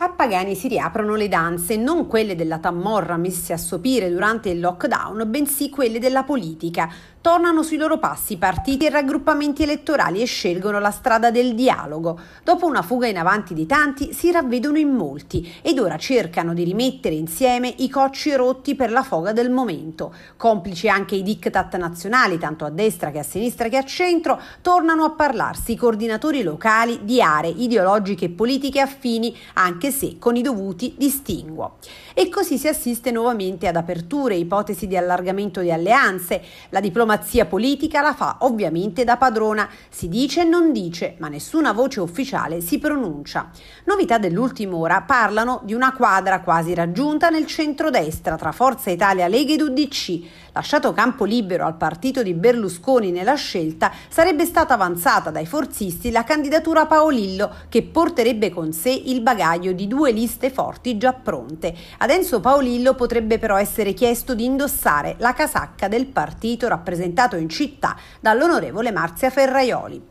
a Pagani si riaprono le danze, non quelle della tammorra messe a sopire durante il lockdown, bensì quelle della politica. Tornano sui loro passi partiti e raggruppamenti elettorali e scelgono la strada del dialogo. Dopo una fuga in avanti di tanti, si ravvedono in molti ed ora cercano di rimettere insieme i cocci rotti per la foga del momento. Complici anche i diktat nazionali, tanto a destra che a sinistra che a centro, tornano a parlarsi i coordinatori locali di aree ideologiche e politiche affini, anche se con i dovuti distinguo. E così si assiste nuovamente ad aperture, ipotesi di allargamento di alleanze. La diplomazia politica la fa ovviamente da padrona, si dice e non dice, ma nessuna voce ufficiale si pronuncia. Novità dell'ultima ora parlano di una quadra quasi raggiunta nel centrodestra tra Forza Italia, Lega ed UDC. Lasciato campo libero al partito di Berlusconi nella scelta, sarebbe stata avanzata dai forzisti la candidatura Paolillo che porterebbe con sé il bagaglio di due due liste forti già pronte. Ad Enzo Paolillo potrebbe però essere chiesto di indossare la casacca del partito rappresentato in città dall'onorevole Marzia Ferraioli.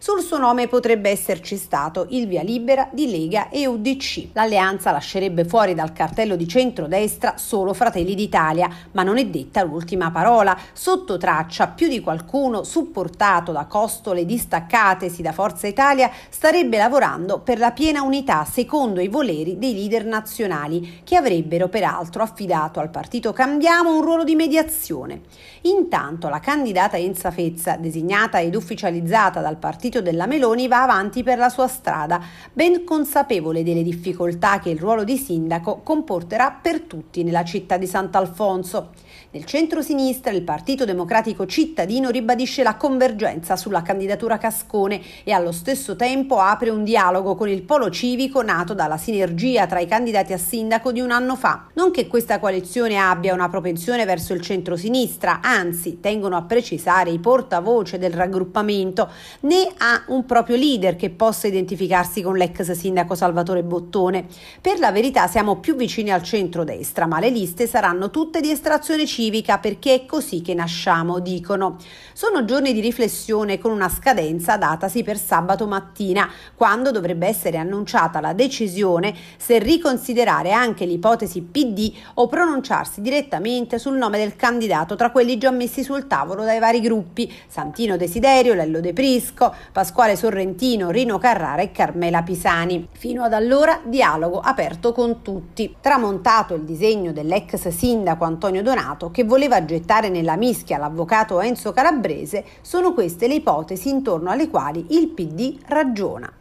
Sul suo nome potrebbe esserci stato il via libera di Lega e UDC. L'alleanza lascerebbe fuori dal cartello di centrodestra solo Fratelli d'Italia, ma non è detta l'ultima parola. Sotto traccia, più di qualcuno, supportato da costole distaccatesi da Forza Italia, starebbe lavorando per la piena unità secondo i voleri dei leader nazionali, che avrebbero peraltro affidato al partito Cambiamo un ruolo di mediazione. Intanto la candidata Enza Fezza, designata ed ufficializzata dal partito partito della Meloni va avanti per la sua strada, ben consapevole delle difficoltà che il ruolo di sindaco comporterà per tutti nella città di Sant'Alfonso. Nel centro-sinistra il Partito Democratico Cittadino ribadisce la convergenza sulla candidatura Cascone e allo stesso tempo apre un dialogo con il polo civico nato dalla sinergia tra i candidati a sindaco di un anno fa. Non che questa coalizione abbia una propensione verso il centro-sinistra, anzi tengono a precisare i portavoce del raggruppamento, né ha un proprio leader che possa identificarsi con l'ex sindaco Salvatore Bottone. Per la verità siamo più vicini al centro-destra, ma le liste saranno tutte di estrazione civica perché è così che nasciamo, dicono. Sono giorni di riflessione con una scadenza datasi per sabato mattina, quando dovrebbe essere annunciata la decisione se riconsiderare anche l'ipotesi PD o pronunciarsi direttamente sul nome del candidato tra quelli già messi sul tavolo dai vari gruppi, Santino Desiderio, Lello De Prisco, Pasquale Sorrentino, Rino Carrara e Carmela Pisani. Fino ad allora dialogo aperto con tutti. Tramontato il disegno dell'ex sindaco Antonio Donato che voleva gettare nella mischia l'avvocato Enzo Calabrese, sono queste le ipotesi intorno alle quali il PD ragiona.